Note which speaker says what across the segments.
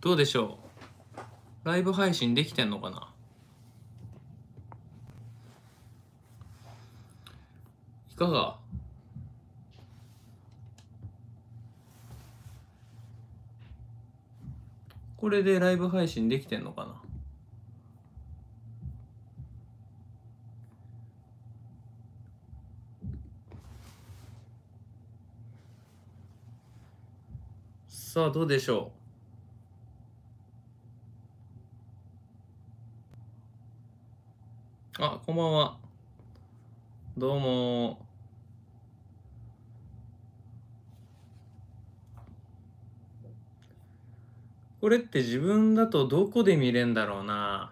Speaker 1: どうでしょうライブ配信できてんのかないかがこれでライブ配信できてんのかなさあ、どうでしょうあ、こんばんは。どうも。これって自分だとどこで見れんだろうな。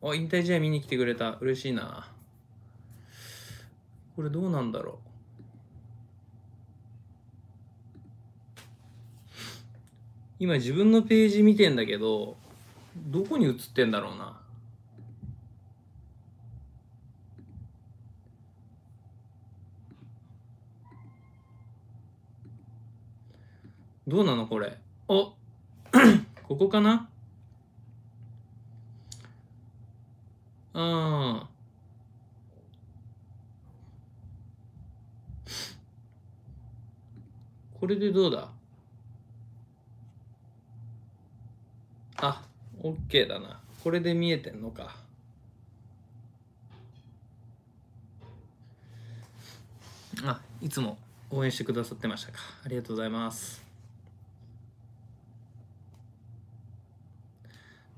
Speaker 1: お、引退試合見に来てくれた。嬉しいな。これどうなんだろう今自分のページ見てんだけどどこに映ってんだろうなどうなのこれおここかなああこれでどうだあ、OK だな。これで見えてんのか。あ、いつも応援してくださってましたか。ありがとうございます。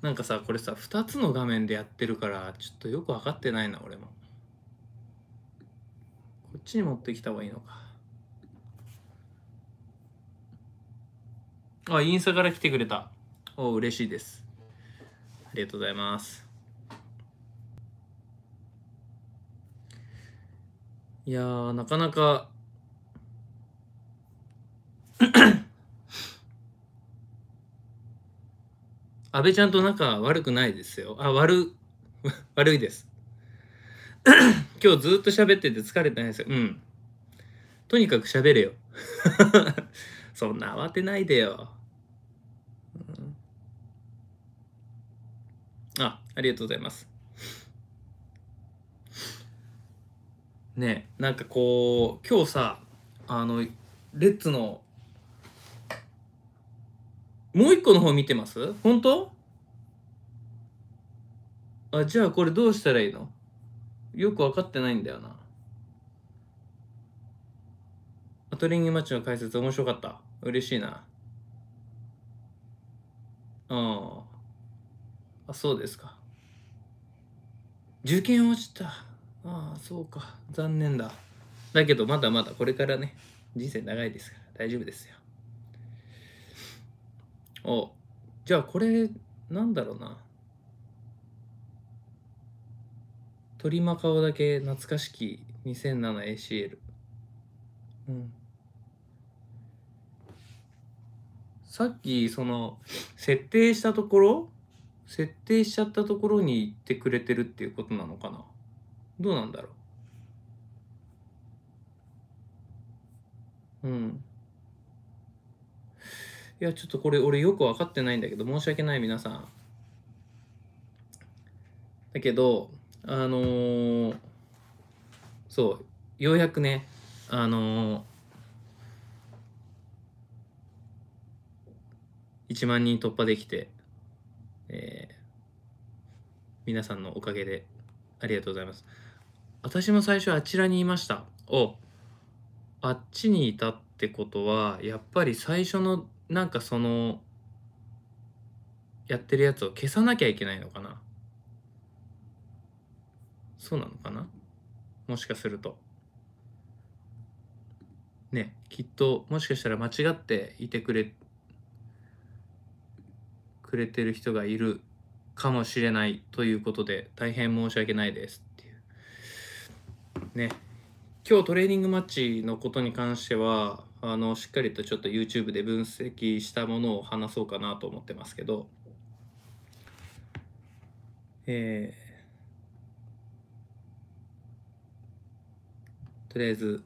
Speaker 1: なんかさ、これさ、2つの画面でやってるから、ちょっとよく分かってないな、俺も。こっちに持ってきた方がいいのか。あ、インスタから来てくれた。お、嬉しいです。ありがとうございます。いやー、なかなか 安倍ちゃんと仲悪くないですよ。あ、悪、悪いです。今日ずっと喋ってて疲れてないですよ。うん。とにかく喋れよ。そんな慌てないでよ。うん、あ、ありがとうございます。ねなんかこう、今日さ、あの、レッツの、もう一個の方見てます本当あ、じゃあこれどうしたらいいのよく分かってないんだよな。アトリングマッチの解説面白かった。嬉しいな。ああ、そうですか。受験落ちた。ああ、そうか。残念だ。だけど、まだまだこれからね、人生長いですから、大丈夫ですよ。おじゃあこれ、なんだろうな。鳥間顔だけ懐かしき 2007ACL。うん。さっきその設定したところ設定しちゃったところに行ってくれてるっていうことなのかなどうなんだろううんいやちょっとこれ俺よく分かってないんだけど申し訳ない皆さんだけどあのー、そうようやくねあのー1万人突破できて、えー、皆さんのおかげでありがとうございます。私も最初あちらにいました。おあっちにいたってことはやっぱり最初のなんかそのやってるやつを消さなきゃいけないのかなそうなのかなもしかすると。ねきっともしかしたら間違っていてくれくれてる人がいるかもしれないということで大変申し訳ないですっていうね今日トレーニングマッチのことに関してはあのしっかりとちょっと YouTube で分析したものを話そうかなと思ってますけどえー、とりあえず、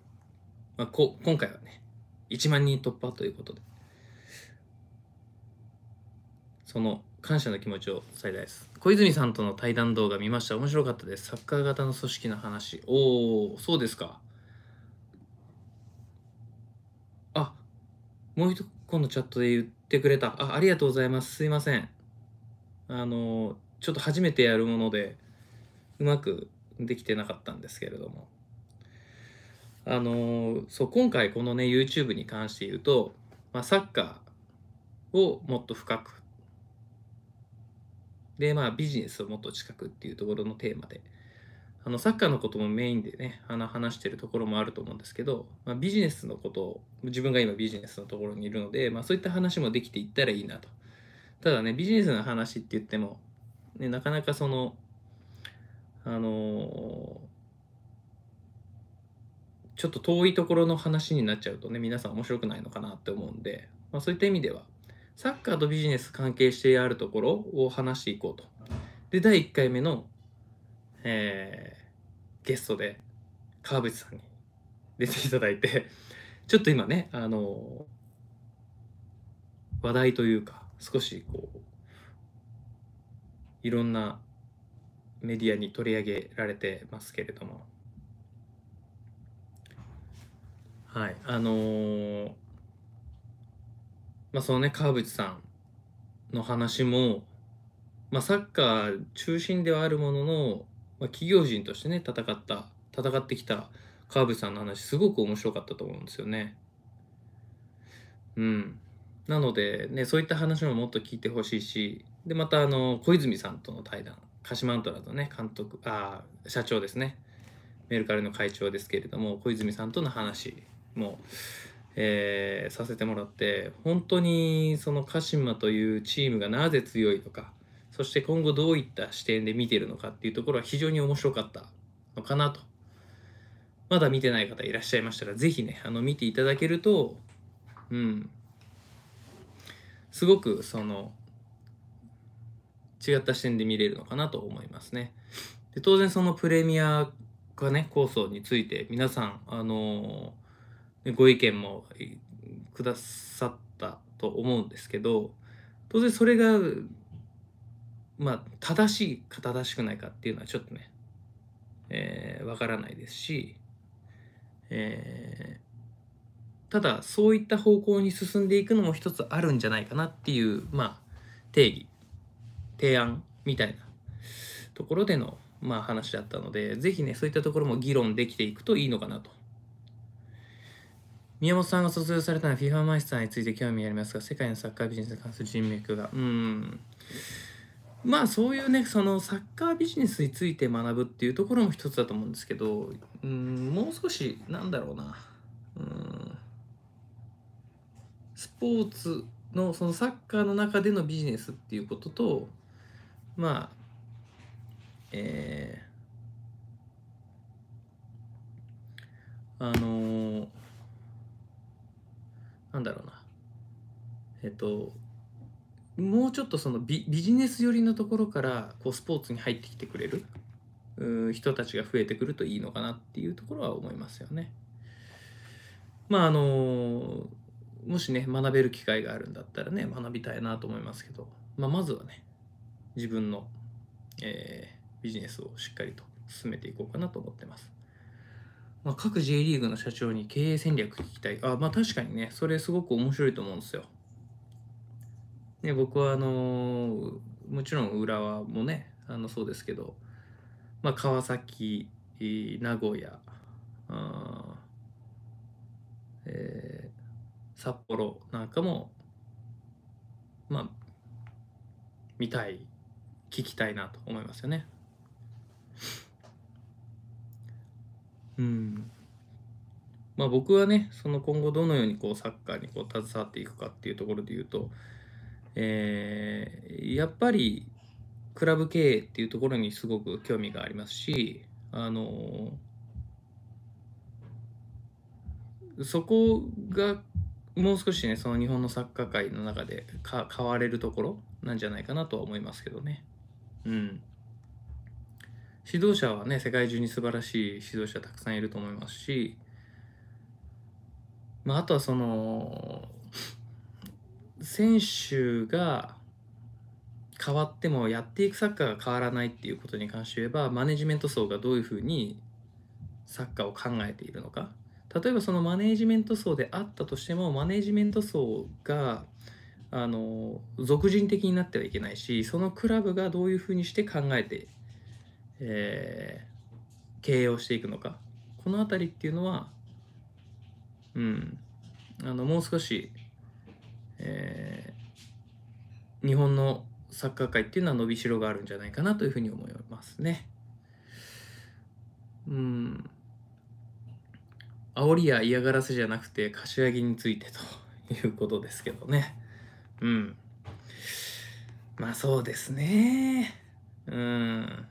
Speaker 1: まあ、こ今回はね1万人突破ということでその感謝の気持ちを伝えたいです。小泉さんとの対談動画見ました。面白かったです。サッカー型の組織の話。おお、そうですか。あ、もう一個のチャットで言ってくれた。あ、ありがとうございます。すいません。あの、ちょっと初めてやるもので、うまくできてなかったんですけれども。あの、そう、今回このね、YouTube に関して言うと、まあ、サッカーをもっと深くで、まあ、ビジネスをもっと近くっていうところのテーマで、あのサッカーのこともメインでね、話してるところもあると思うんですけど、まあ、ビジネスのことを、自分が今ビジネスのところにいるので、まあ、そういった話もできていったらいいなと。ただね、ビジネスの話って言っても、ね、なかなかその、あのちょっと遠いところの話になっちゃうとね、皆さん面白くないのかなって思うんで、まあ、そういった意味では、サッカーとビジネス関係してあるところを話していこうと。で、第1回目の、えー、ゲストで川淵さんに出ていただいて、ちょっと今ね、あのー、話題というか、少しこう、いろんなメディアに取り上げられてますけれども、はい、あのーまあ、そのね川淵さんの話も、まあ、サッカー中心ではあるものの、まあ、企業人としてね戦った戦ってきた川淵さんの話すごく面白かったと思うんですよね。うん、なので、ね、そういった話ももっと聞いてほしいしでまたあの小泉さんとの対談鹿島アントラのね監督あ社長ですねメルカリの会長ですけれども小泉さんとの話もえー、させてもらって本当にその鹿島というチームがなぜ強いのかそして今後どういった視点で見てるのかっていうところは非常に面白かったのかなとまだ見てない方いらっしゃいましたら是非ねあの見ていただけるとうんすごくその違った視点で見れるのかなと思いますね。で当然そのプレミアがね構想について皆さんあのご意見もくださったと思うんですけど当然それがまあ正しいか正しくないかっていうのはちょっとねわ、えー、からないですし、えー、ただそういった方向に進んでいくのも一つあるんじゃないかなっていうまあ定義提案みたいなところでのまあ話だったので是非ねそういったところも議論できていくといいのかなと宮本さんが卒業されたのは FIFA マイスターについて興味ありますが世界のサッカービジネスに関する人脈がうんまあそういうねそのサッカービジネスについて学ぶっていうところも一つだと思うんですけどうんもう少しなんだろうなうんスポーツのそのサッカーの中でのビジネスっていうこととまあえー、あのーなんだろうなえっともうちょっとそのビジネス寄りのところからこうスポーツに入ってきてくれる人たちが増えてくるといいのかなっていうところは思いますよね。まああのもしね学べる機会があるんだったらね学びたいなと思いますけど、まあ、まずはね自分の、えー、ビジネスをしっかりと進めていこうかなと思ってます。まあ、各 J リーグの社長に経営戦略聞きたい。あ、まあ確かにね、それすごく面白いと思うんですよ。ね、僕はあのー、もちろん浦和もね、あのそうですけど、まあ、川崎、名古屋、あえー、札幌なんかも、まあ、見たい、聞きたいなと思いますよね。うんまあ、僕はねその今後どのようにこうサッカーにこう携わっていくかっていうところで言うと、えー、やっぱりクラブ経営っていうところにすごく興味がありますしあのー、そこがもう少しねその日本のサッカー界の中で変われるところなんじゃないかなとは思いますけどね。うん指導者はね世界中に素晴らしい指導者たくさんいると思いますし、まあ、あとはその選手が変わってもやっていくサッカーが変わらないっていうことに関して言えばマネジメント層がどういうふうにサッカーを考えているのか例えばそのマネジメント層であったとしてもマネジメント層があの俗人的になってはいけないしそのクラブがどういうふうにして考えてえー、経営をしていくのかこの辺りっていうのは、うん、あのもう少し、えー、日本のサッカー界っていうのは伸びしろがあるんじゃないかなというふうに思いますね。うん、煽りや嫌がらせじゃなくて柏木についてということですけどね。うん。まあそうですね。うん。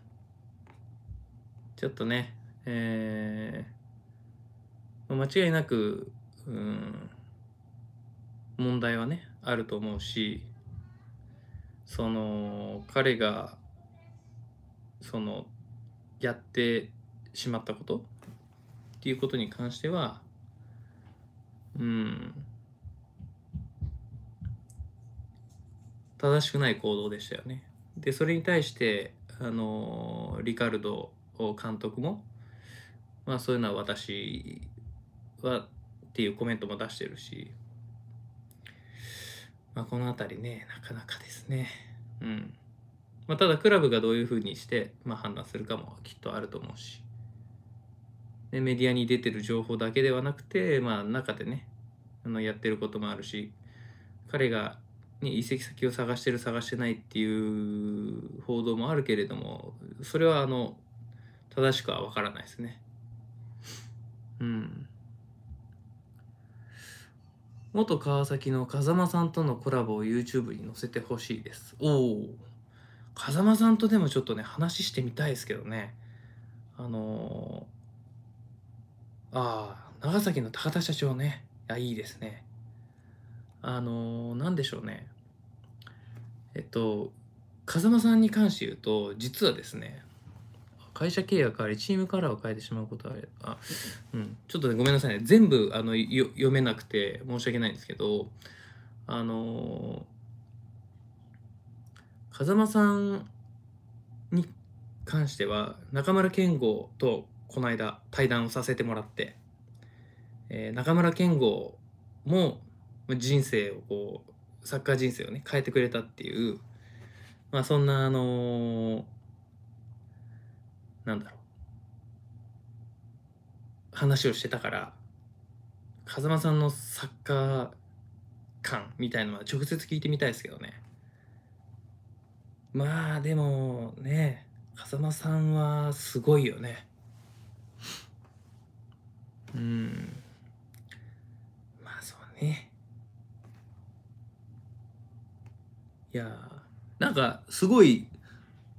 Speaker 1: ちょっとね、えー、間違いなく、うん、問題はね、あると思うし、その、彼が、その、やってしまったことっていうことに関しては、うん、正しくない行動でしたよね。で、それに対して、あの、リカルド監督も、まあ、そういうのは私はっていうコメントも出してるし、まあ、この辺りねなかなかですねうん、まあ、ただクラブがどういうふうにして、まあ、判断するかもきっとあると思うしでメディアに出てる情報だけではなくて、まあ、中でねあのやってることもあるし彼が、ね、移籍先を探してる探してないっていう報道もあるけれどもそれはあの正しくは分からないですね。うん。元川崎の風間さんとのコラボを YouTube に載せてほしいです。おお。風間さんとでもちょっとね、話してみたいですけどね。あのー、ああ、長崎の高田社長ね。いや、いいですね。あのー、なんでしょうね。えっと、風間さんに関して言うと、実はですね、会社経営が変わりチームカラーを変えてしまうことはあれうん、ちょっと、ね、ごめんなさいね全部あの読めなくて申し訳ないんですけどあの風間さんに関しては中村健吾とこの間対談をさせてもらって、えー、中村健吾も人生をこうサッカー人生をね変えてくれたっていう、まあ、そんなあのーなんだろう話をしてたから風間さんのサッカー感みたいのは直接聞いてみたいですけどねまあでもね風間さんはすごいよねうんまあそうねいやーなんかすごい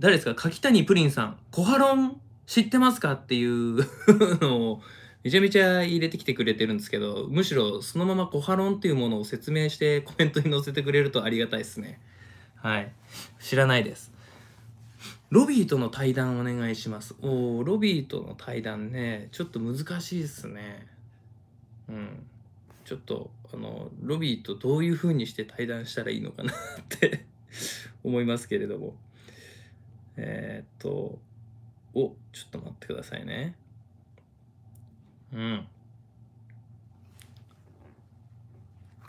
Speaker 1: 誰ですか柿谷プリンさん、コハロン知ってますかっていう のをめちゃめちゃ入れてきてくれてるんですけど、むしろそのままコハロンっていうものを説明してコメントに載せてくれるとありがたいですね。はい。知らないです。ロビーとの対談お願いします。おロビーとの対談ね、ちょっと難しいですね。うん。ちょっと、あの、ロビーとどういう風にして対談したらいいのかなって 思いますけれども。えー、っと、お、ちょっと待ってくださいね。うん。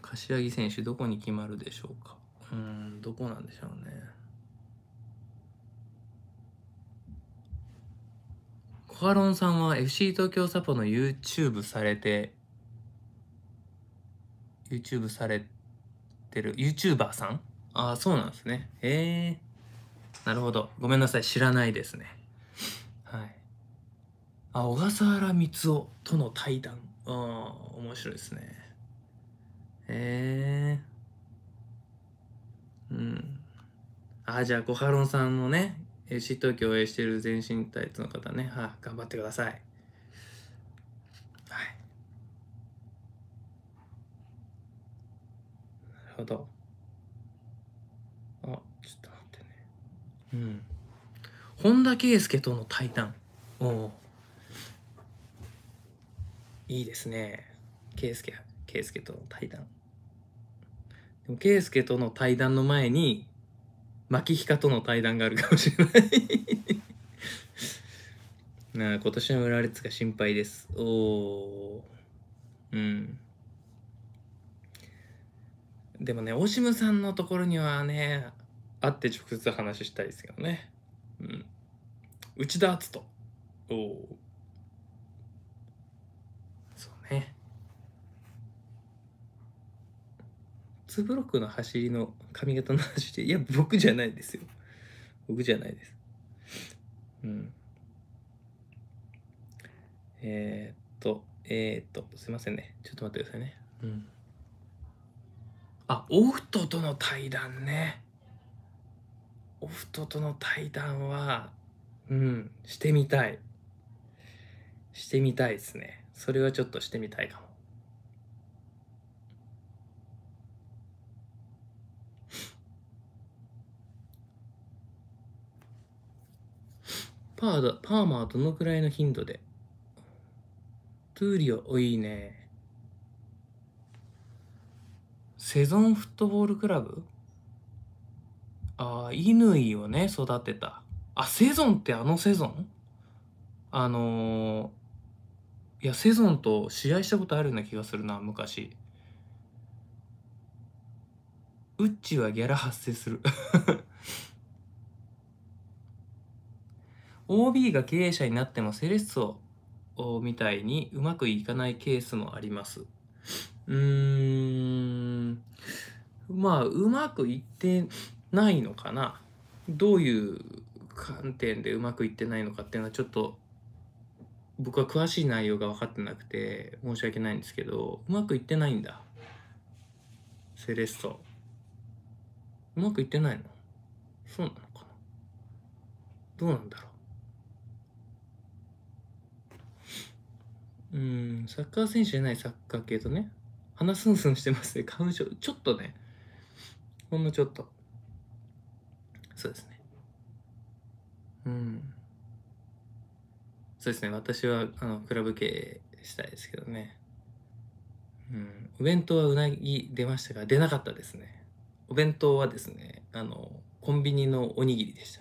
Speaker 1: 柏木選手、どこに決まるでしょうか。うん、どこなんでしょうね。コハロンさんは FC 東京サポの YouTube されて、YouTube されてる、YouTuber さんああ、そうなんですね。へえ。なるほど。ごめんなさい。知らないですね。はい。あ、小笠原光雄との対談。うん、面白いですね。ええー、うん。あ、じゃあ、小ハロンさんのね、え、c 東京を応援している全身タイツの方ね、は頑張ってください。はい。なるほど。うん、本田圭佑との対談おいいですね圭佑圭佑との対談でも圭佑との対談の前に牧彦との対談があるかもしれない なあ今年の裏列が心配ですおおうんでもねオシムさんのところにはね会って直接話したいですけどね。うん。内田篤人。おお。そうね。ツーブロックの走りの髪型の話で、いや、僕じゃないですよ。僕じゃないです。うん。えー、っと、えー、っと、すいませんね。ちょっと待ってくださいね。うん。あ、オフトとの対談ね。おフトとの対談は、うん、してみたい。してみたいですね。それはちょっとしてみたいかも。パードパーマはどのくらいの頻度でトゥーリオ、いいね。セゾンフットボールクラブああ、乾をね、育てた。あ、セゾンってあのセゾンあのー、いや、セゾンと試合したことあるような気がするな、昔。ウッチはギャラ発生する OB が経営者になってもセレッソみたいにうまくいかないケースもあります。うーん。まあ、うまくいってないのかなどういう観点でうまくいってないのかっていうのはちょっと僕は詳しい内容が分かってなくて申し訳ないんですけどうまくいってないんだセレッソうまくいってないのそうなのかなどうなんだろううんサッカー選手じゃないサッカー系とね鼻スンスンしてますね花粉症ちょっとねほんのちょっとそうですねうんそうですね私はあのクラブ系したいですけどねうんお弁当はうなぎ出ましたが出なかったですねお弁当はですねあのコンビニのおにぎりでし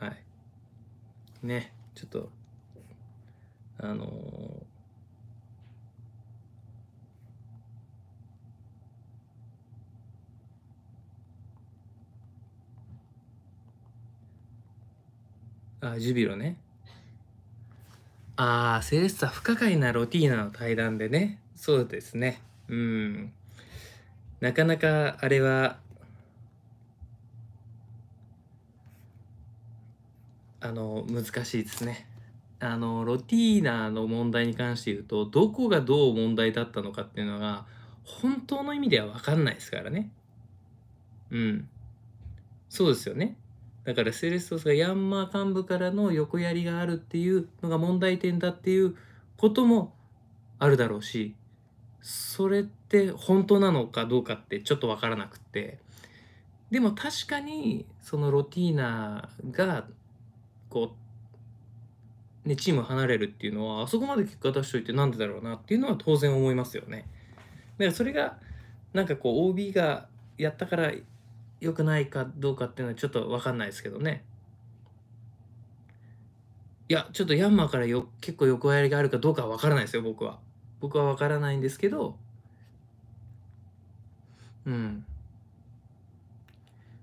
Speaker 1: たはいねちょっとあのあ、ジュビロね。ああ、セレッサ不可解なロティーナの対談でね。そうですね。うん。なかなかあれは、あの、難しいですね。あの、ロティーナの問題に関して言うと、どこがどう問題だったのかっていうのが、本当の意味では分かんないですからね。うん。そうですよね。だからセレストスがヤンマー幹部からの横やりがあるっていうのが問題点だっていうこともあるだろうしそれって本当なのかどうかってちょっと分からなくってでも確かにそのロティーナがこう、ね、チーム離れるっていうのはあそこまで結果出しといてなんでだろうなっていうのは当然思いますよね。だからそれがなんかこう OB がやったから良くないかどうかっていうのはちょっと分かんないですけどね。いや、ちょっとヤンマーからよ結構横やりがあるかどうかは分からないですよ、僕は。僕は分からないんですけど、うん。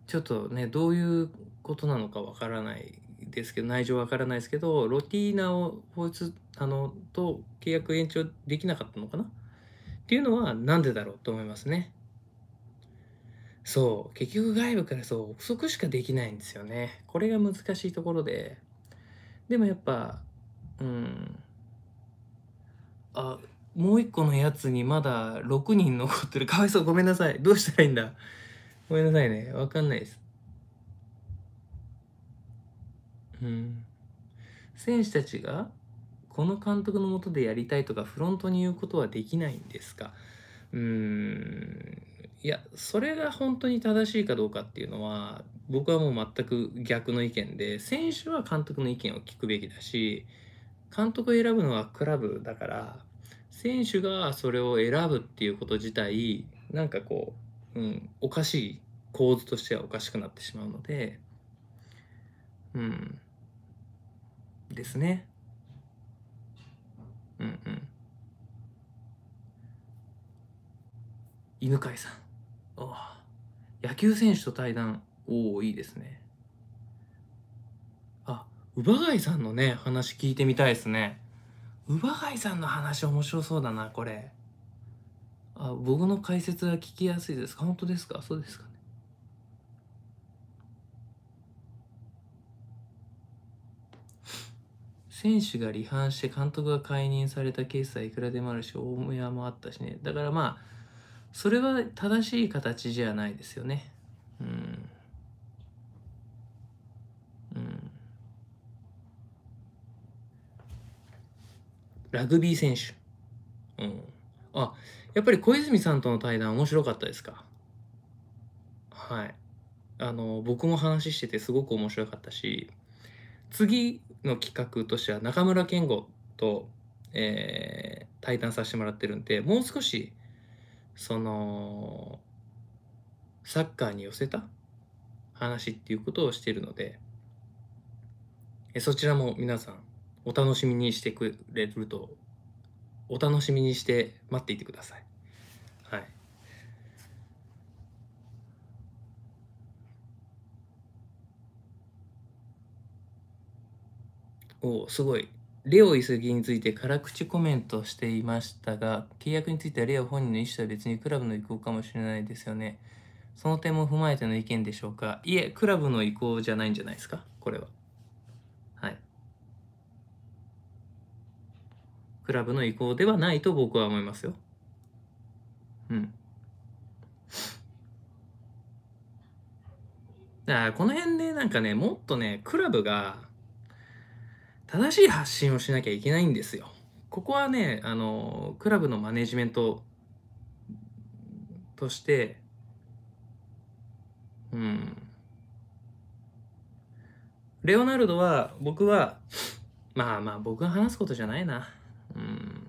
Speaker 1: ちょっとね、どういうことなのか分からないですけど、内情分からないですけど、ロティーナを法律あのと契約延長できなかったのかなっていうのはなんでだろうと思いますね。そう、結局外部からそう、憶測しかできないんですよね。これが難しいところで。でもやっぱ、うん。あ、もう一個のやつにまだ6人残ってる。かわいそう、ごめんなさい。どうしたらいいんだ。ごめんなさいね。わかんないです。うん。選手たちが、この監督のもとでやりたいとか、フロントに言うことはできないんですか。うーん。いやそれが本当に正しいかどうかっていうのは僕はもう全く逆の意見で選手は監督の意見を聞くべきだし監督を選ぶのはクラブだから選手がそれを選ぶっていうこと自体なんかこう、うん、おかしい構図としてはおかしくなってしまうのでうんですね。うんうん。犬飼さん。あ野球選手と対談おおいいですねあ乳母貝さんのね話聞いてみたいですね乳母貝さんの話面白そうだなこれあ僕の解説は聞きやすいですか本当ですかそうですかね選手が離反して監督が解任されたケースはいくらでもあるし大宮もあったしねだからまあそれは正しい形じゃないですよね。うん。ラグビー選手。うん。あ、やっぱり小泉さんとの対談面白かったですかはい。あの、僕も話しててすごく面白かったし、次の企画としては中村健吾と、えー、対談させてもらってるんで、もう少しそのサッカーに寄せた話っていうことをしているのでそちらも皆さんお楽しみにしてくれるとお楽しみにして待っていてください。はい、おすごいレオ・イスギについて辛口コメントしていましたが、契約についてはレオ本人の意思とは別にクラブの意向かもしれないですよね。その点も踏まえての意見でしょうか。いえ、クラブの意向じゃないんじゃないですか、これは。はい。クラブの意向ではないと僕は思いますよ。うん。だからこの辺でなんかね、もっとね、クラブが正しい発信をしなきゃいけないんですよ。ここはね、あの、クラブのマネジメントとして、うん。レオナルドは、僕は、まあまあ、僕が話すことじゃないな。うん。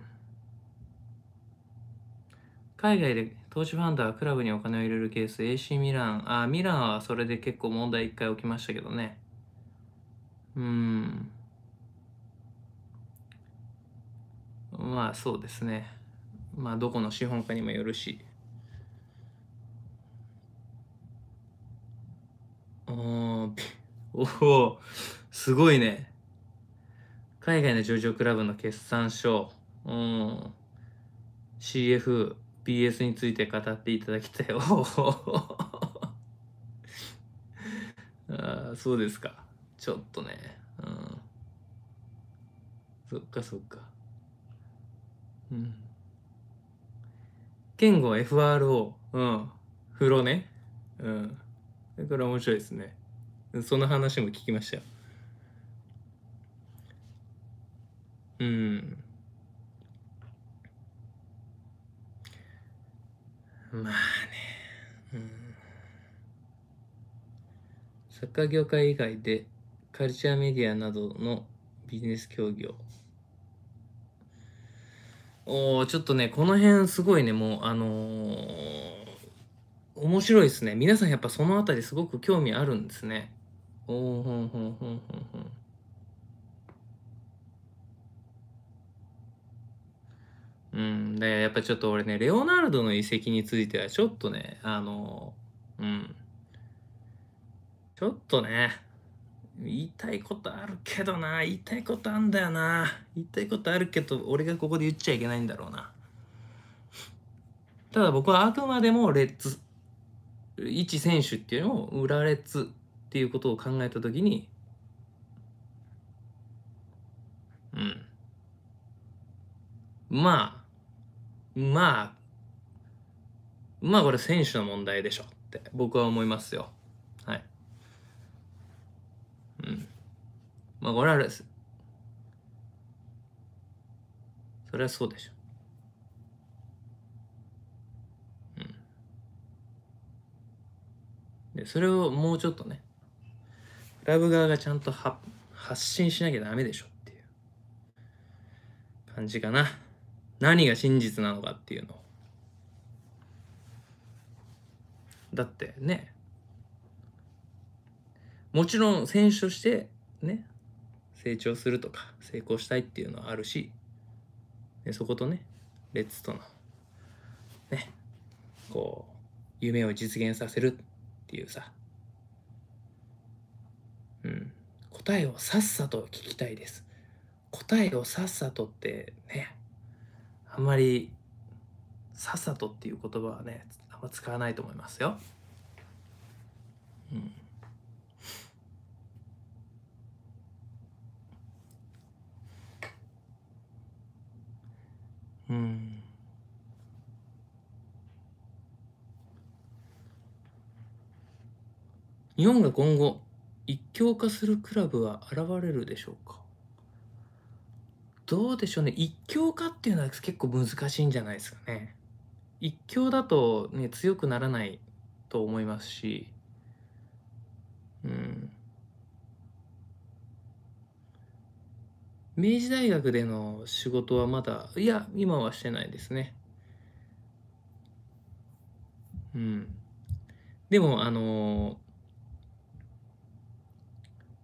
Speaker 1: 海外で投資ファンドはクラブにお金を入れるケース、AC ミラン、あ、ミランはそれで結構問題一回起きましたけどね。うん。まあそうですねまあどこの資本家にもよるしおおすごいね海外の上場クラブの決算書うん CFBS について語っていただきたいおあそうですかちょっとねうんそっかそっかうん。言語 FRO。うん。風呂ね。うん。これ面白いですね。その話も聞きましたよ。うん。まあね。うん。サッカー業界以外でカルチャーメディアなどのビジネス協業おちょっとね、この辺すごいね、もう、あのー、面白いですね。皆さんやっぱその辺りすごく興味あるんですね。おおほんほんほんほんほん。うん、で、やっぱちょっと俺ね、レオナルドの遺跡についてはちょっとね、あのー、うん。ちょっとね、言いたいことあるけどな言いたいことあんだよな言いたいことあるけど俺がここで言っちゃいけないんだろうなただ僕はあくまでもレッツ一選手っていうのを裏レッツっていうことを考えた時にうんまあまあまあこれ選手の問題でしょって僕は思いますよまあこれです。それはそうでしょ。うん。で、それをもうちょっとね、ラブ側がちゃんと発信しなきゃダメでしょっていう感じかな。何が真実なのかっていうのを。だってね、もちろん選手としてね成長するとか成功したいっていうのはあるし、ね、そことねレッツとのねこう夢を実現させるっていうさうん答えをさっさと聞きたいです答えをさっさとってねあんまりさっさとっていう言葉はねあんま使わないと思いますようんうん。日本が今後一強化するクラブは現れるでしょうかどうでしょうね一強化っていうのは結構難しいんじゃないですかね一強だとね強くならないと思いますし明治大学での仕事はまだ、いや、今はしてないですね。うん。でも、あの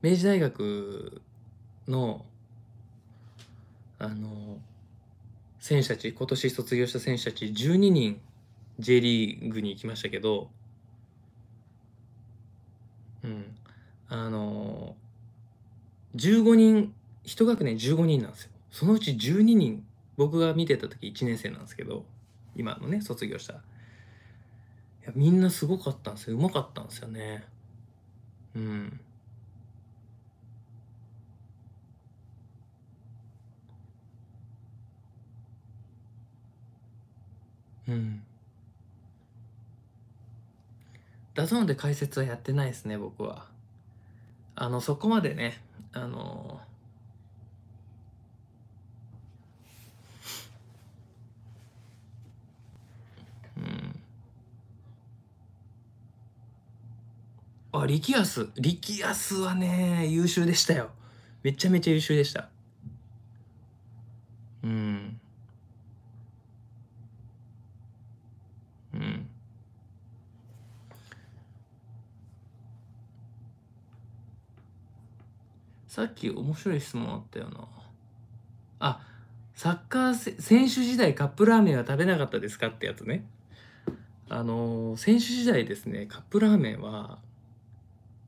Speaker 1: 明治大学の、あの選手たち、今年卒業した選手たち12人 J リーグに行きましたけど、うん。あの15人1学年15人なんですよそのうち12人僕が見てた時1年生なんですけど今のね卒業したいやみんなすごかったんですようまかったんですよねうんうんダゾーンで解説はやってないですね僕はあのそこまでねあのーあ、力安。力安はね、優秀でしたよ。めちゃめちゃ優秀でした。うん。うん。さっき面白い質問あったよな。あ、サッカー選手時代カップラーメンは食べなかったですかってやつね。あのー、選手時代ですね、カップラーメンは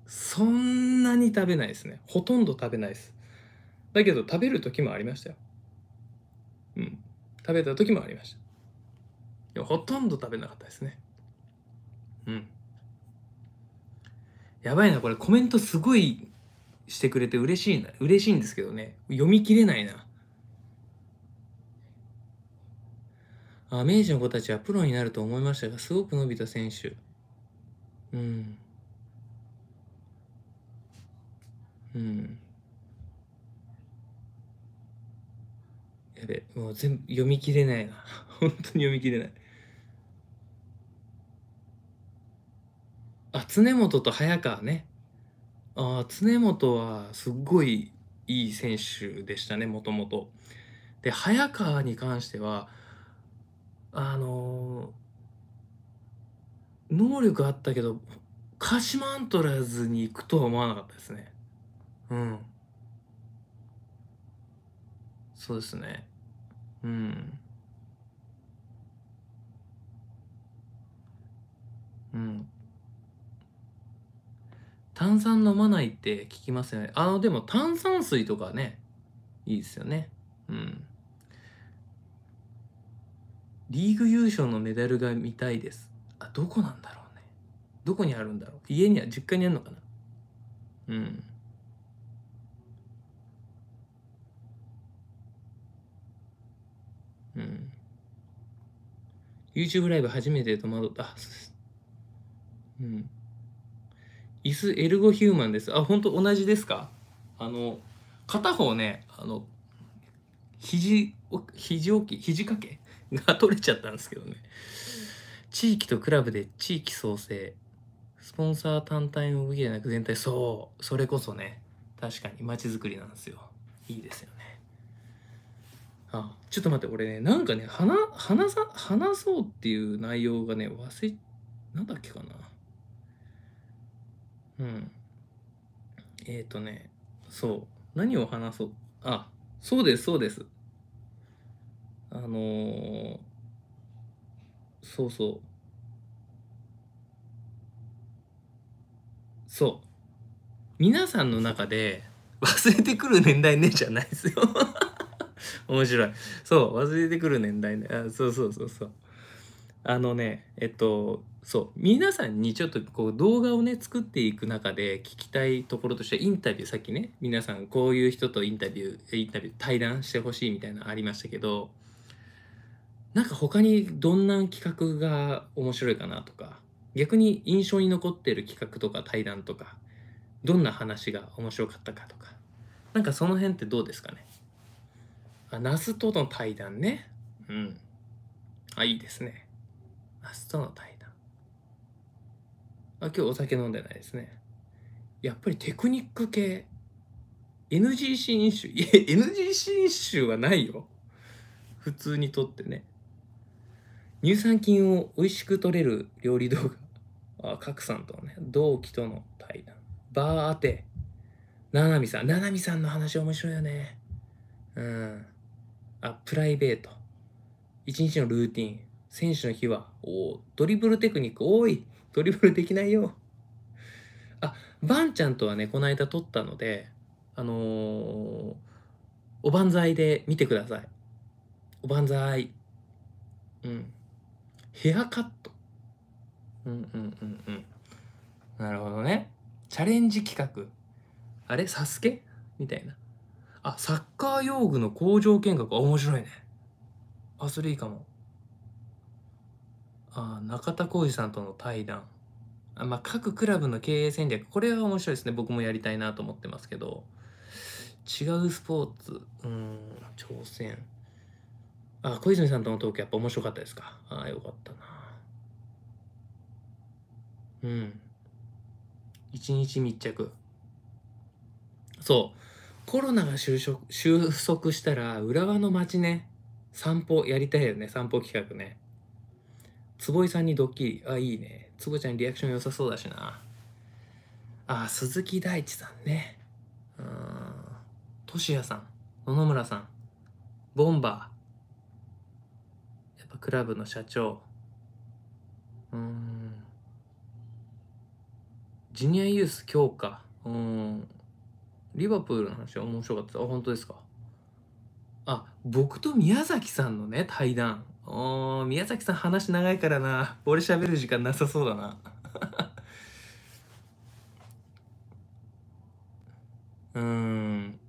Speaker 1: そんなに食べないですねほとんど食べないですだけど食べる時もありましたようん食べた時もありましたでもほとんど食べなかったですねうんやばいなこれコメントすごいしてくれて嬉しいな嬉しいんですけどね読み切れないなあ明治の子たちはプロになると思いましたがすごく伸びた選手うんうんやべもう全部読み切れないな 本当に読み切れないあ常本と早川ねあ常本はすっごいいい選手でしたねもともとで早川に関してはあのー、能力あったけど鹿島アントラーズに行くとは思わなかったですねうん。そうですね。うん。うん。炭酸飲まないって聞きますよね。あの、でも炭酸水とかね、いいですよね。うん。リーグ優勝のメダルが見たいです。あ、どこなんだろうね。どこにあるんだろう。家には、実家にあるのかな。うん。うん。YouTube ライブ初めて戸惑った。あ、うん。椅子エルゴヒューマンです。あ、本当同じですかあの、片方ね、あの、肘、肘置き、肘掛け が取れちゃったんですけどね。地域とクラブで地域創生。スポンサー単体の動きじゃなく全体、そう。それこそね、確かに街づくりなんですよ。いいですよね。あちょっと待って俺ねなんかね話話さ話そうっていう内容がね忘れなんだっけかなうんえっ、ー、とねそう何を話そうあそうですそうですあのー、そうそうそう皆さんの中で忘れてくる年代ねじゃないですよ 面白い。そう、忘れてくる年代ね。あそうそうそうそう。あのね、えっと、そう、皆さんにちょっとこう動画をね、作っていく中で聞きたいところとして、インタビュー、さっきね、皆さんこういう人とインタビュー、インタビュー、対談してほしいみたいなのありましたけど、なんか他にどんな企画が面白いかなとか、逆に印象に残ってる企画とか対談とか、どんな話が面白かったかとか、なんかその辺ってどうですかねあ、ナスとの対談ね。うん。あ、いいですね。ナスとの対談。あ、今日お酒飲んでないですね。やっぱりテクニック系。NGC 飲酒。いえ NGC 飲酒はないよ。普通にとってね。乳酸菌を美味しく取れる料理動画。あ、賀来さんとのね、同期との対談。バー当て。ななみさん。ななみさんの話面白いよね。うん。あプライベート一日のルーティン選手の日はおドリブルテクニック多いドリブルできないよあバンちゃんとはねこの間撮ったのであのー、おばんざいで見てくださいおばんざいうんヘアカットうんうんうんうんなるほどねチャレンジ企画あれサスケみたいなあ、サッカー用具の工場見学。面白いね。あ、それいいかも。あ、中田浩二さんとの対談。あまあ、各クラブの経営戦略。これは面白いですね。僕もやりたいなと思ってますけど。違うスポーツ。うん、挑戦。あ、小泉さんとのトークやっぱ面白かったですか。あ、よかったな。うん。一日密着。そう。コロナが収束したら浦和の街ね散歩やりたいよね散歩企画ね坪井さんにドッキリあいいね坪ちゃんリアクション良さそうだしなあ鈴木大地さんねうんとしやさん野々村さんボンバーやっぱクラブの社長うんジュニアユース強化うんリバプールの話は面白かった。あ、本当ですか。あ、僕と宮崎さんのね、対談。お宮崎さん話長いからな。俺喋る時間なさそうだな。うん。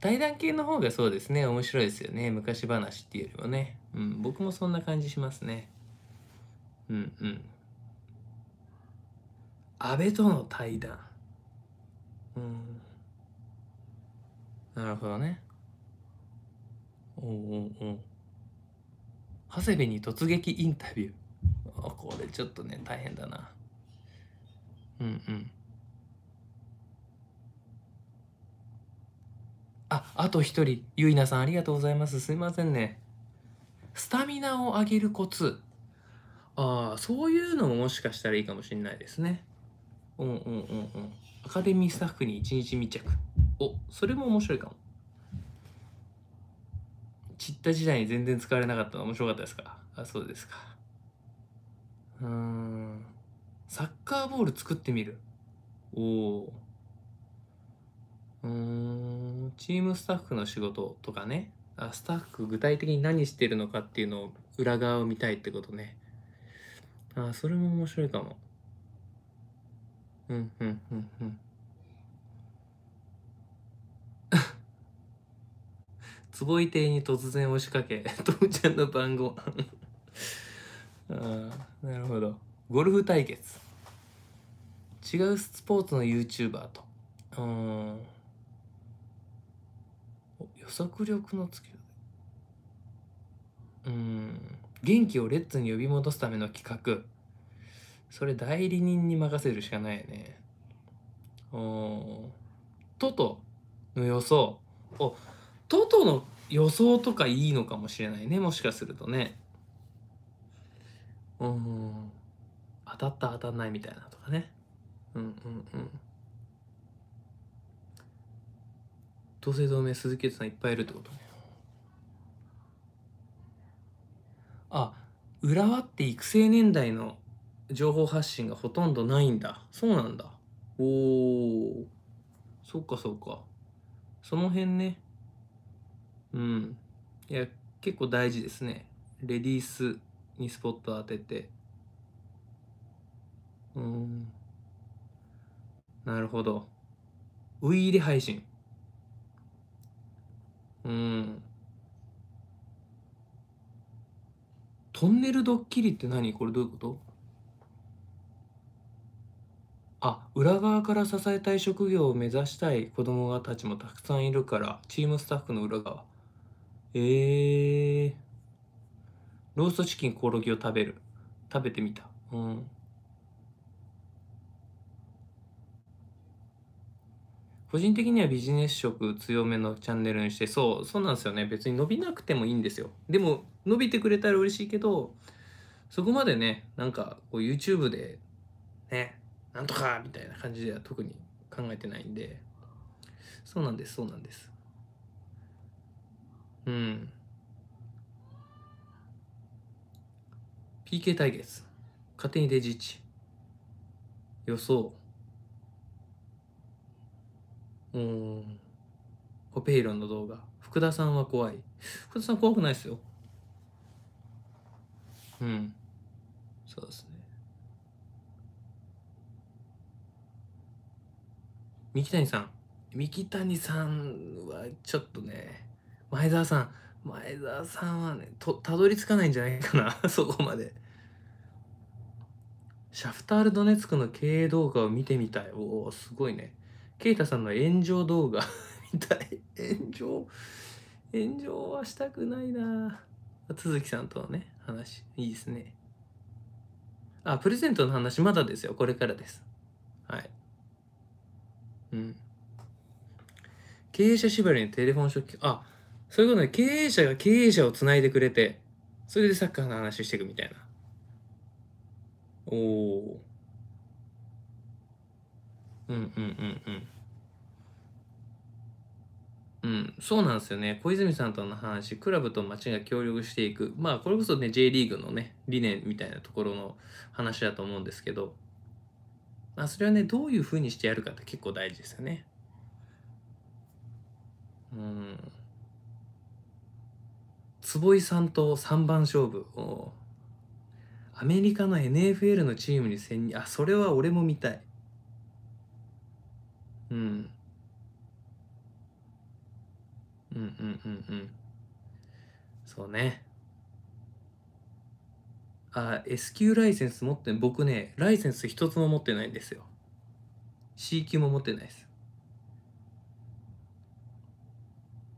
Speaker 1: 対談系の方がそうですね、面白いですよね。昔話っていうよりもね。うん、僕もそんな感じしますね。うんうん。安倍との対談。うんなるほどねおうおうおう長谷部に突撃インタビューあこれちょっとね大変だなうんうんああと一人ゆいなさんありがとうございますすいませんねスタミナを上げるコツああそういうのももしかしたらいいかもしれないですねうんうんうんうんアカデミースタッフに一日密着。お、それも面白いかも。散った時代に全然使われなかったの面白かったですかあ、そうですか。うん。サッカーボール作ってみる。おお。うん、チームスタッフの仕事とかね。あスタッフ具体的に何してるのかっていうのを裏側を見たいってことね。あ、それも面白いかも。うんうんうんうん。坪井邸に突然押しかけ、父 ちゃんの番号 ああ、なるほど。ゴルフ対決。違うスポーツの YouTuber と。うん。予測力のつけうん。元気をレッツに呼び戻すための企画。それ代理人に任せるしかないよね。トトの予想。お、トトの予想とかいいのかもしれないね。もしかするとね。うん。当たった当たんないみたいなとかね。うんうんうん。同姓同名鈴木さんいっぱいいるってことね。あ、浦和って育成年代の情報発信がほとんどないんだそうなんだおおそっかそっかその辺ねうんいや結構大事ですねレディースにスポット当ててうんなるほどウイイレ配信うんトンネルドッキリって何これどういうことあ裏側から支えたい職業を目指したい子供たちもたくさんいるからチームスタッフの裏側ええー、ローストチキンコオロギを食べる食べてみたうん個人的にはビジネス色強めのチャンネルにしてそうそうなんですよね別に伸びなくてもいいんですよでも伸びてくれたら嬉しいけどそこまでねなんかこう YouTube でねなんとかみたいな感じでは特に考えてないんでそうなんですそうなんですうん PK 対決勝手にデジッチ予想うんコペイロンの動画福田さんは怖い福田さん怖くないですようんそうですね三木谷さん。三木谷さんはちょっとね、前澤さん、前澤さんはね、と、たどり着かないんじゃないかな、そこまで。シャフタール・ドネツクの経営動画を見てみたい。おお、すごいね。ケイタさんの炎上動画み たい。炎上、炎上はしたくないな。都築さんとのね、話。いいですね。あ、プレゼントの話まだですよ。これからです。はい。うん。経営者縛りにテレフォンショッキあ、そういうことね、経営者が経営者をつないでくれて、それでサッカーの話していくみたいな。おお。うんうんうんうん。うん、そうなんですよね。小泉さんとの話、クラブと町が協力していく。まあ、これこそね、J リーグのね、理念みたいなところの話だと思うんですけど、まあ、それはねどういうふうにしてやるかって結構大事ですよね。うん坪井さんと3番勝負をアメリカの NFL のチームに潜入あそれは俺も見たいうんうんうんうんうんそうねあ、S 級ライセンス持って僕ね、ライセンス一つも持ってないんですよ。C 級も持ってないです。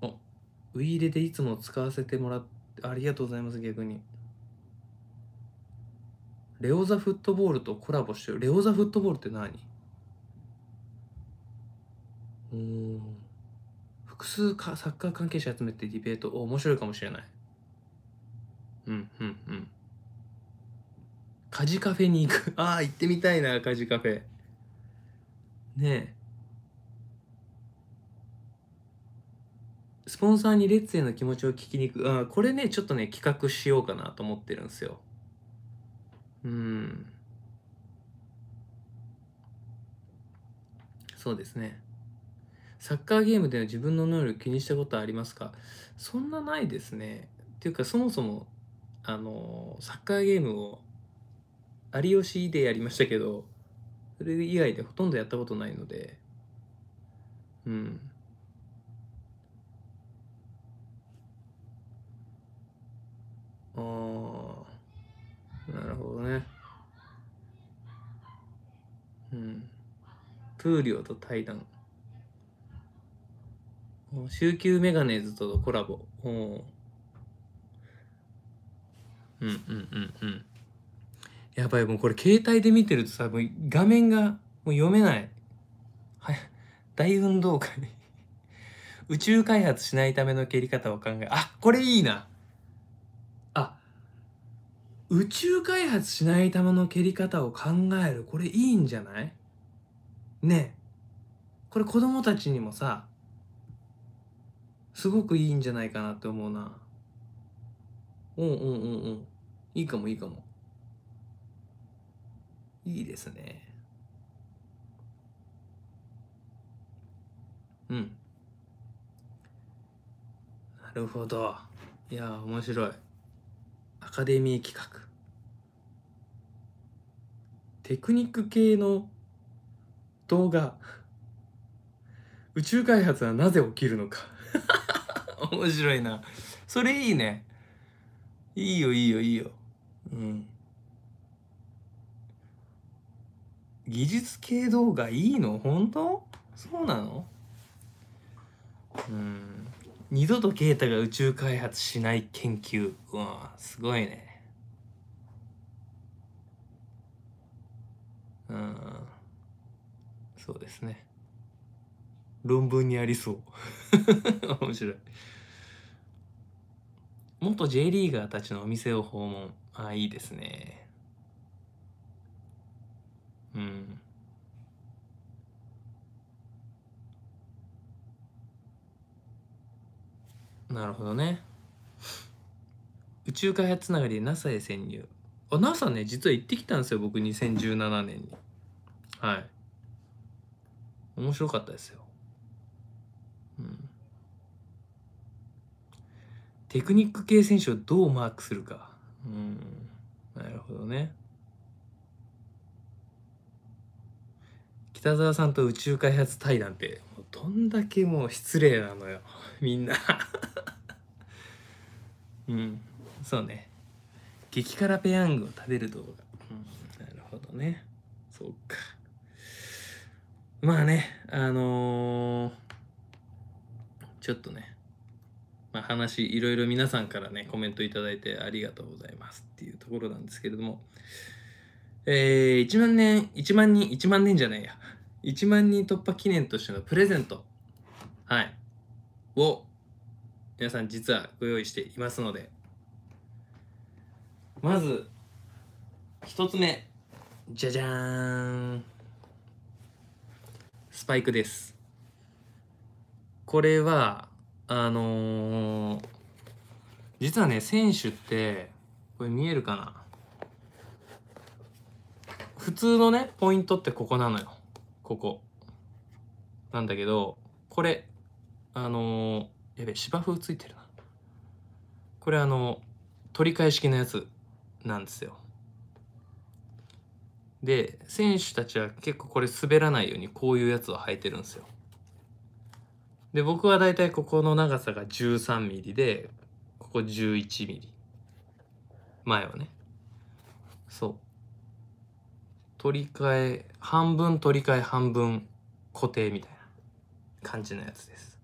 Speaker 1: お、ウィーレでいつも使わせてもらって、ありがとうございます、逆に。レオザフットボールとコラボしてる。レオザフットボールって何うん。複数かサッカー関係者集めてディベート。お、面白いかもしれない。うん、うん、うん。カジカフェに行くああ行ってみたいなカジカフェねえスポンサーにレッツへの気持ちを聞きに行くあこれねちょっとね企画しようかなと思ってるんですようんそうですねサッカーゲームでは自分の能力気にしたことありますかそんなないですねっていうかそもそもあのサッカーゲームを有吉でやりましたけどそれ以外でほとんどやったことないのでうんああなるほどねうんプーリオと対談週休メガネーズとのコラボおうんうんうんうんやばいもうこれ携帯で見てるとさもう画面がもう読めないはい大運動会 宇宙開発しないための蹴り方を考えあこれいいなあ宇宙開発しないための蹴り方を考えるこれいいんじゃないねえこれ子供たちにもさすごくいいんじゃないかなって思うなうんうんうんうんいいかもいいかもいいですねうんなるほどいや面白いアカデミー企画テクニック系の動画宇宙開発はなぜ起きるのか 面白いなそれいいねいいよいいよいいようん技術系動画いいの本当そうなのうん二度と啓太が宇宙開発しない研究うわすごいねうんそうですね論文にありそう 面白い元 J リーガーたちのお店を訪問あいいですねうん。なるほどね。宇宙開発つながりで NASA へ潜入。あ、NASA ね、実は行ってきたんですよ、僕2017年に。はい。面白かったですよ。うん。テクニック系選手をどうマークするか。うん。なるほどね。北沢さんと宇宙開発隊なんてどんだけもう失礼なのよ みんな うんそうね激辛ペヤングを食べる動画、うん、なるほどねそうかまあねあのー、ちょっとねまあ、話いろいろ皆さんからねコメントいいてありがとうございますっていうところなんですけれどもえー、1万年1万人1万年じゃないや1万人突破記念としてのプレゼント、はい、を皆さん実はご用意していますのでまず1つ目じゃじゃーんスパイクですこれはあのー、実はね選手ってこれ見えるかな普通のねポイントってここなのよここなんだけどこれあのー、やべ芝生ついてるなこれあの取り替え式のやつなんですよで選手たちは結構これ滑らないようにこういうやつを履いてるんですよで僕はだいたいここの長さが 13mm でここ 11mm 前はねそう取り替え半分取り替え半分固定みたいな感じのやつです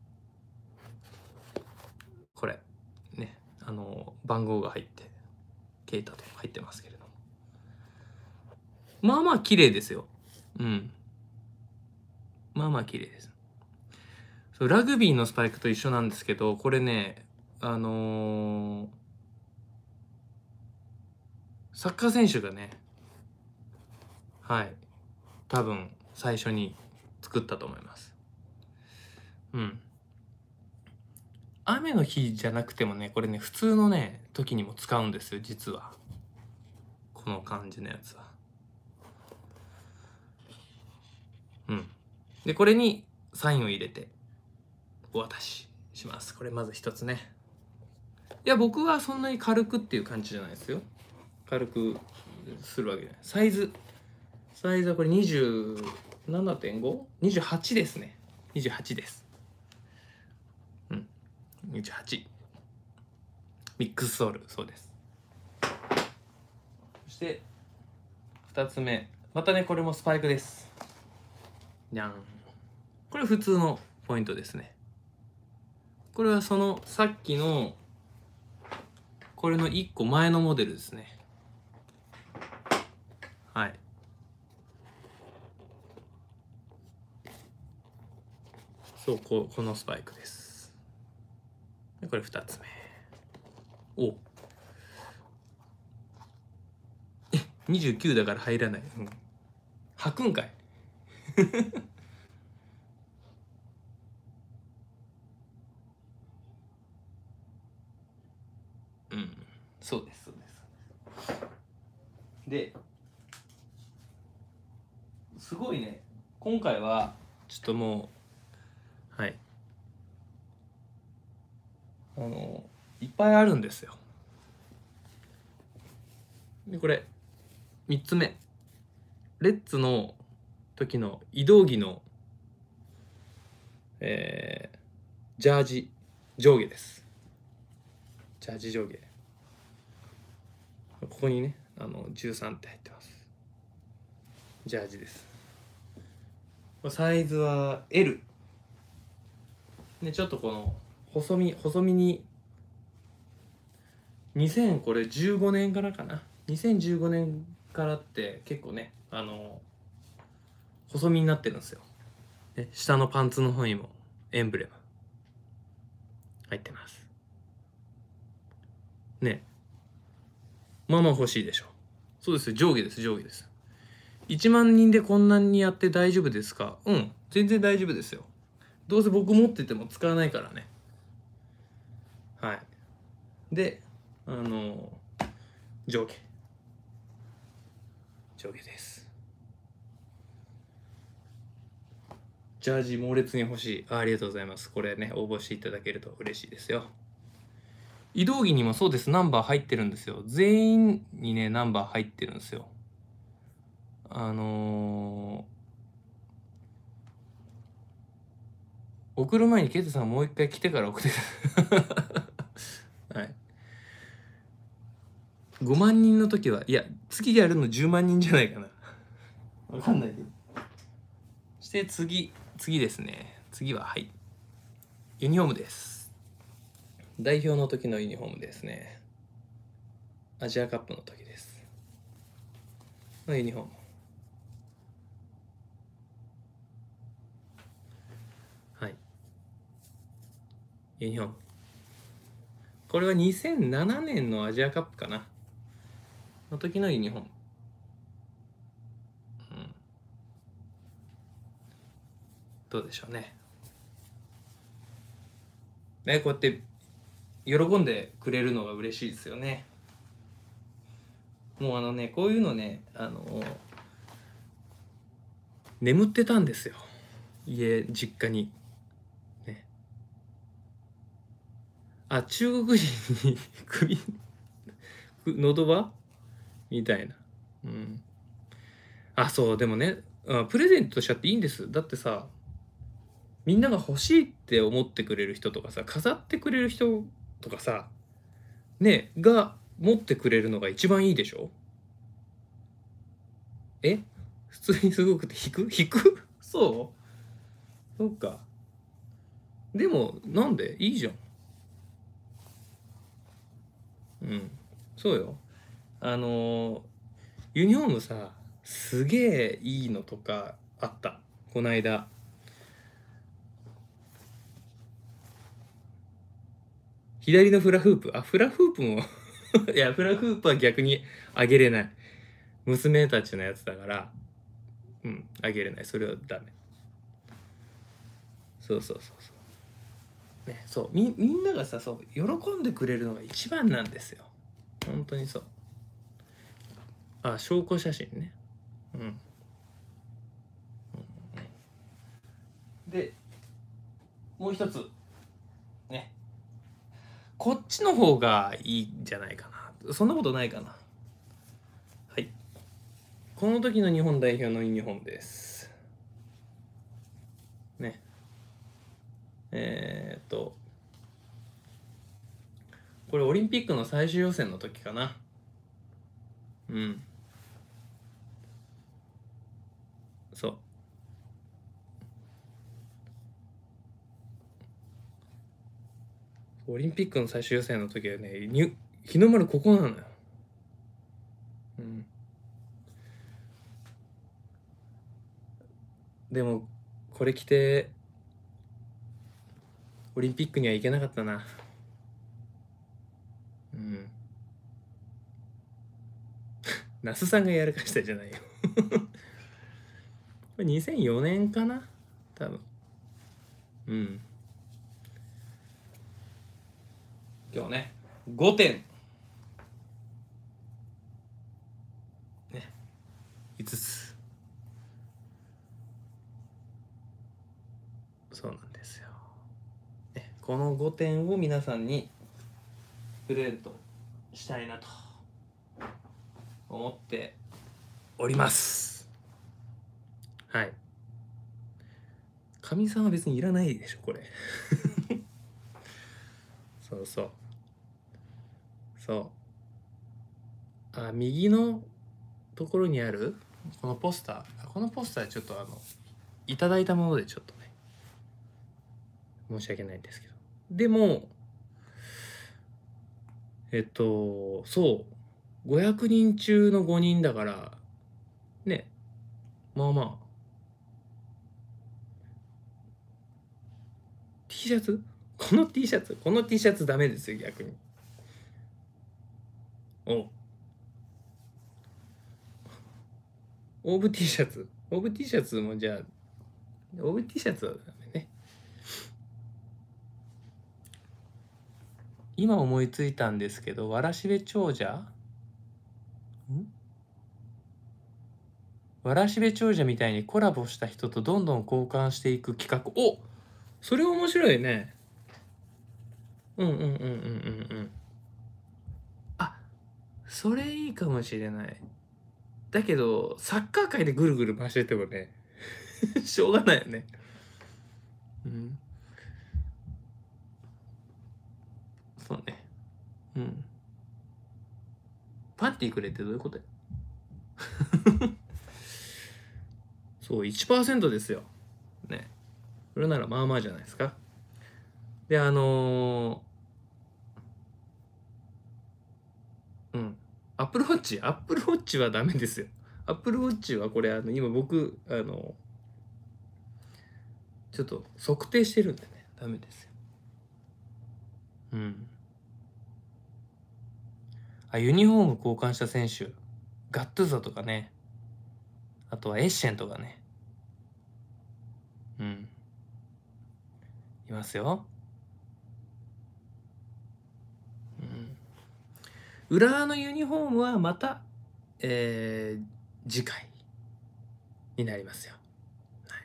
Speaker 1: これねあの番号が入ってケ帯タと入ってますけれどもまあまあ綺麗ですようんまあまあ綺麗ですそうラグビーのスパイクと一緒なんですけどこれねあのー、サッカー選手がねはい多分最初に作ったと思いますうん雨の日じゃなくてもねこれね普通のね時にも使うんですよ実はこの感じのやつはうんでこれにサインを入れてお渡ししますこれまず一つねいや僕はそんなに軽くっていう感じじゃないですよ軽くするわけじゃないサイズサイズはこれ 27.5?28 ですね。28です。うん。28。ミックスソール、そうです。そして、2つ目。またね、これもスパイクです。にゃん。これ普通のポイントですね。これはそのさっきのこれの1個前のモデルですねはいそうここのスパイクですでこれ2つ目おえ29だから入らない、うん、吐くんかい うんそうですそうですですごいね今回はちょっともうあのいっぱいあるんですよ。でこれ3つ目レッツの時の移動着の、えー、ジャージ上下ですジャージ上下ここにねあの13って入ってますジャージですサイズは L でちょっとこの細身細身に2000これ15年からかな2015年からって結構ねあの細身になってるんですよ下のパンツの方にもエンブレム入ってますねまあまあ欲しいでしょそうです上下です上下です1万人でこんなにやって大丈夫ですかうん全然大丈夫ですよどうせ僕持ってても使わないからねはい。で、あの、上下。上下です。ジャージ猛烈に欲しいあ。りがとうございます。これね、応募していただけると嬉しいですよ。移動着にもそうです。ナンバー入ってるんですよ。全員にね、ナンバー入ってるんですよ。あのー、送る前にケイトさんもう一回来てから送ってください。はい5万人の時はいや次やるの10万人じゃないかな わかんないけどそして次次ですね次ははいユニフォームです代表の時のユニフォームですねアジアカップの時ですのユニフォームはいユニフォームこれは2007年のアジアカップかな。の時のユニフォーム。どうでしょうね。ね、こうやって喜んでくれるのが嬉しいですよね。もうあのね、こういうのね、あの眠ってたんですよ。家、実家に。あ、中国人に首、喉輪みたいな。うん。あ、そう、でもね、プレゼントしちゃっていいんです。だってさ、みんなが欲しいって思ってくれる人とかさ、飾ってくれる人とかさ、ね、が持ってくれるのが一番いいでしょえ普通にすごくて引く 引くそうそっか。でも、なんでいいじゃん。うんそうよあのユニフォームさすげえいいのとかあったこないだ左のフラフープあフラフープも いやフラフープは逆にあげれない娘たちのやつだからうんあげれないそれはダメそうそうそうそうね、そうみみんながさそう喜んでくれるのが一番なんですよ本当にそうあ証拠写真ねうん、うん、でもう一つねこっちの方がいいんじゃないかなそんなことないかなはいこの時の日本代表のユニフォームですえー、と、これオリンピックの最終予選の時かな。うん。そう。オリンピックの最終予選の時はね、に日の丸ここなのよ。うん。でも、これ着て、オリンピックには行けなかったなうん 那須さんがやるかしたじゃないよ これ2004年かな多分うん今日ね5点ね5つこの5点を皆さんにプレゼントしたいなと思っておりますはいかみさんは別にいらないでしょこれ そうそうそうあ右のところにあるこのポスターこのポスターちょっとあのいただいたものでちょっとね申し訳ないんですけどでも、えっと、そう、500人中の5人だから、ね、まあまあ、T シャツこの T シャツこの T シャツダメですよ、逆に。おオーブ T シャツオーブ T シャツもじゃあ、オーブ T シャツは今思いついたんですけどわらしべ長者わらしべ長者みたいにコラボした人とどんどん交換していく企画おそれ面白いねうんうんうんうんうんうんあそれいいかもしれないだけどサッカー界でぐるぐる回しててもね しょうがないよねうんそうね。うん。パンティくれってどういうことや そう、1%ですよ。ね。それならまあまあじゃないですか。で、あのー、うん。アップルウォッチ、アップルウォッチはダメですよ。アップルウォッチはこれ、あの、今僕、あの、ちょっと測定してるんでね、ダメですよ。うん。あ、ユニフォーム交換した選手、ガットーザとかね、あとはエッシェンとかね、うん、いますよ。うん。裏のユニフォームはまた、えー、次回になりますよ。はい。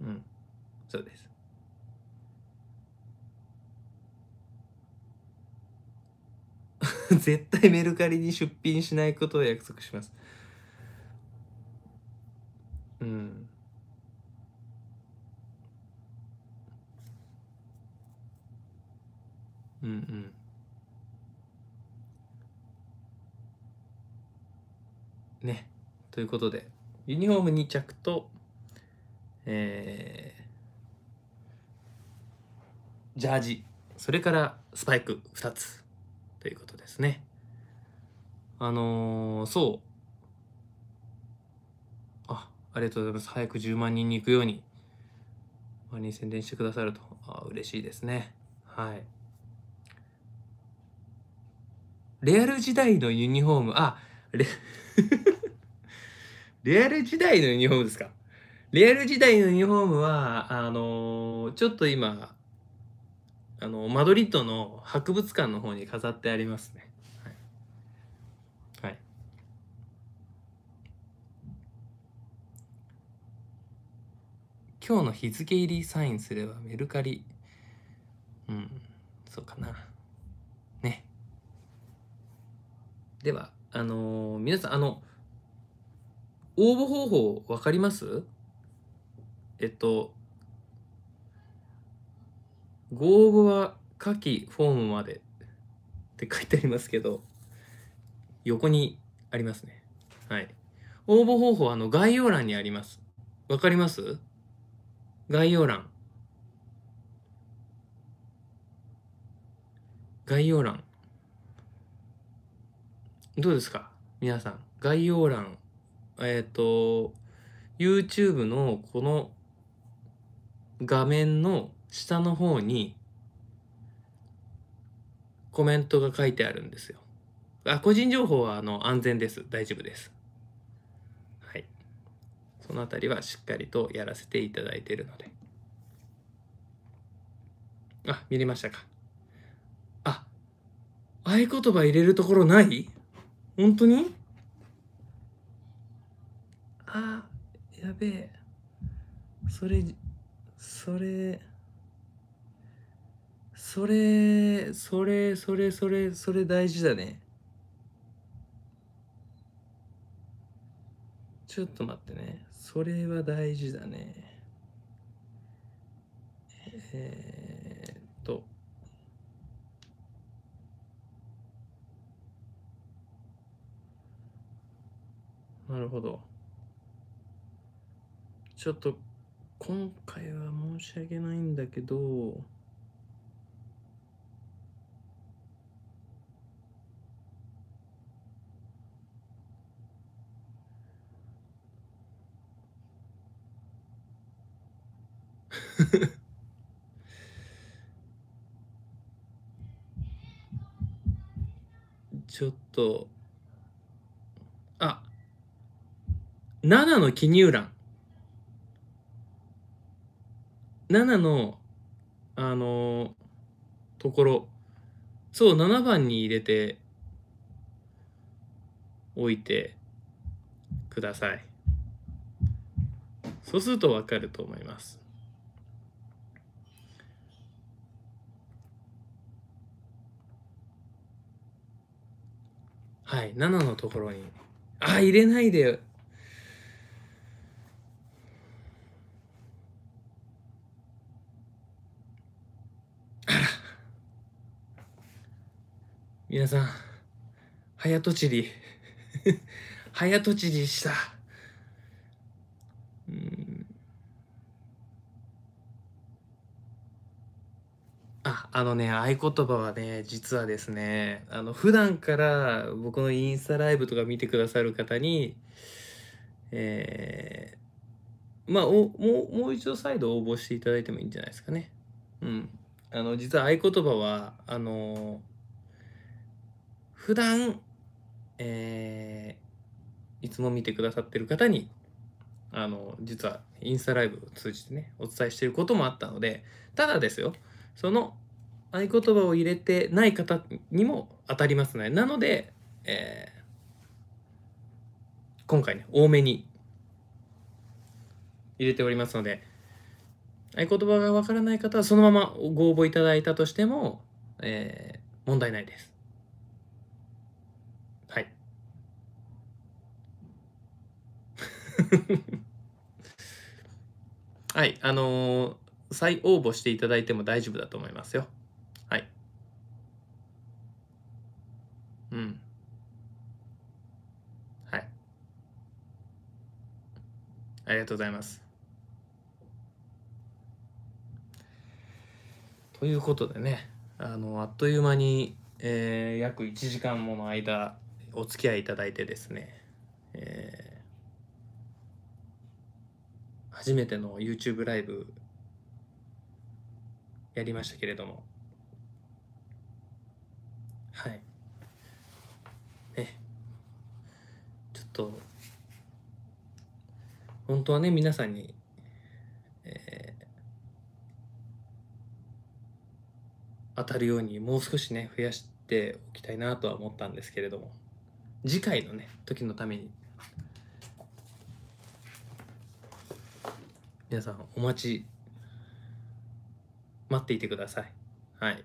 Speaker 1: うん、そうです。絶対メルカリに出品しないことを約束します。うん。うんうん。ね。ということで、ユニフォーム2着と、えー、ジャージ、それからスパイク2つ。ということですね。あのー、そう。あ、ありがとうございます。早く10万人に行くように、万人宣伝してくださると、あ嬉しいですね。はい。レアル時代のユニフォーム、あ、レ レアル時代のユニフォームですかレアル時代のユニフォームは、あのー、ちょっと今、あのマドリッドの博物館の方に飾ってありますね。はい、今日の日付入りサインすればメルカリうんそうかなねではあのー、皆さんあの応募方法分かりますえっと合語は下記フォームまでって書いてありますけど、横にありますね。はい。応募方法はあの概要欄にあります。わかります概要欄。概要欄。どうですか皆さん。概要欄。えっ、ー、と、YouTube のこの画面の下の方にコメントが書いてあるんですよ。あ個人情報はあの安全です。大丈夫です。はい。その辺りはしっかりとやらせていただいているので。あ、見れましたか。あ、合言葉入れるところない本当にあ、やべえ。それ、それ。それそれそれそれそれ大事だねちょっと待ってねそれは大事だねえー、っとなるほどちょっと今回は申し訳ないんだけど ちょっと、あ、7の記入欄。7の、あのー、ところ。そう、7番に入れて、おいてください。そうするとわかると思います。はい、7のところに。あ、入れないで。あら。皆さん、早とちり。早とちりした。あのね、合言葉はね、実はですね、あの、普段から僕のインスタライブとか見てくださる方に、えー、まあ、おもう、もう一度再度応募していただいてもいいんじゃないですかね。うん。あの、実は合言葉は、あのー、普段、えー、いつも見てくださってる方に、あの、実はインスタライブを通じてね、お伝えしていることもあったので、ただですよ、その合言葉を入れてない方にも当たりますね。なので、えー、今回ね、多めに入れておりますので、合言葉がわからない方はそのままご応募いただいたとしても、えー、問題ないです。はい。はい、あのー、再応募していただいても大丈夫だと思いますよ。うん。はい。ありがとうございます。ということでね、あの、あっという間に、えー、約1時間もの間、お付き合いいただいてですね、えー、初めての YouTube ライブやりましたけれども、はい。と本当はね皆さんに、えー、当たるようにもう少しね増やしておきたいなとは思ったんですけれども次回のね時のために皆さんお待ち待っていてくださいはい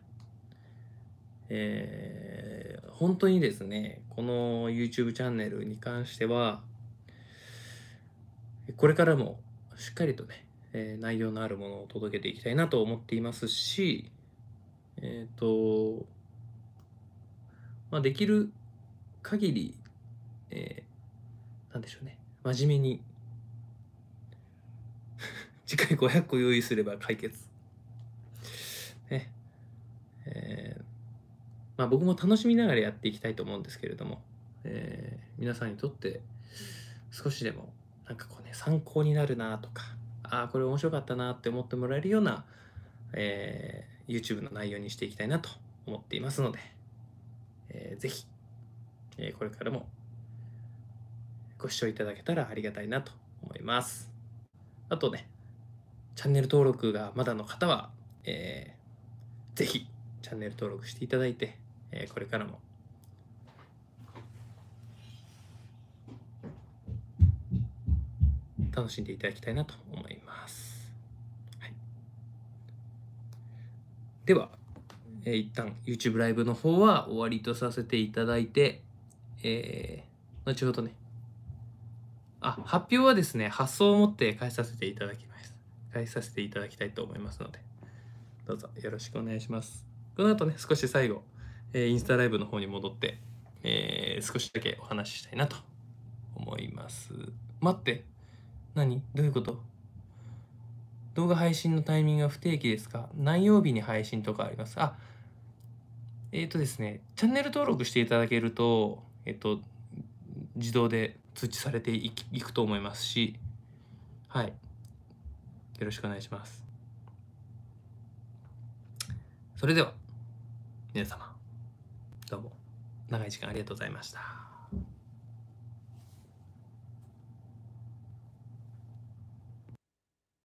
Speaker 1: えー本当にですね、この YouTube チャンネルに関しては、これからもしっかりとね、えー、内容のあるものを届けていきたいなと思っていますし、えっ、ー、と、まあ、できる限り、えー、なんでしょうね、真面目に 次回500個用意すれば解決まあ、僕も楽しみながらやっていきたいと思うんですけれども、えー、皆さんにとって少しでもなんかこうね参考になるなとかああこれ面白かったなって思ってもらえるような、えー、YouTube の内容にしていきたいなと思っていますので、えー、ぜひ、えー、これからもご視聴いただけたらありがたいなと思います。あとね、チャンネル登録がまだの方は、えー、ぜひチャンネル登録していただいて、えこれからも楽しんでいただきたいなと思います。はい、では、えー、一旦 YouTube ライブの方は終わりとさせていただいて、えー、後ほどね、あ、発表はですね、発送を持って返させていただきます。返させていただきたいと思いますので、どうぞよろしくお願いします。この後ね、少し最後、えインスタライブの方に戻って、えー、少しだけお話ししたいなと思います。待って何どういうこと動画配信のタイミングは不定期ですか何曜日に配信とかありますあ、えっ、ー、とですね、チャンネル登録していただけると、えっ、ー、と、自動で通知されていくと思いますし、はい。よろしくお願いします。それでは、皆様。どうも長い時間ありがとうございました。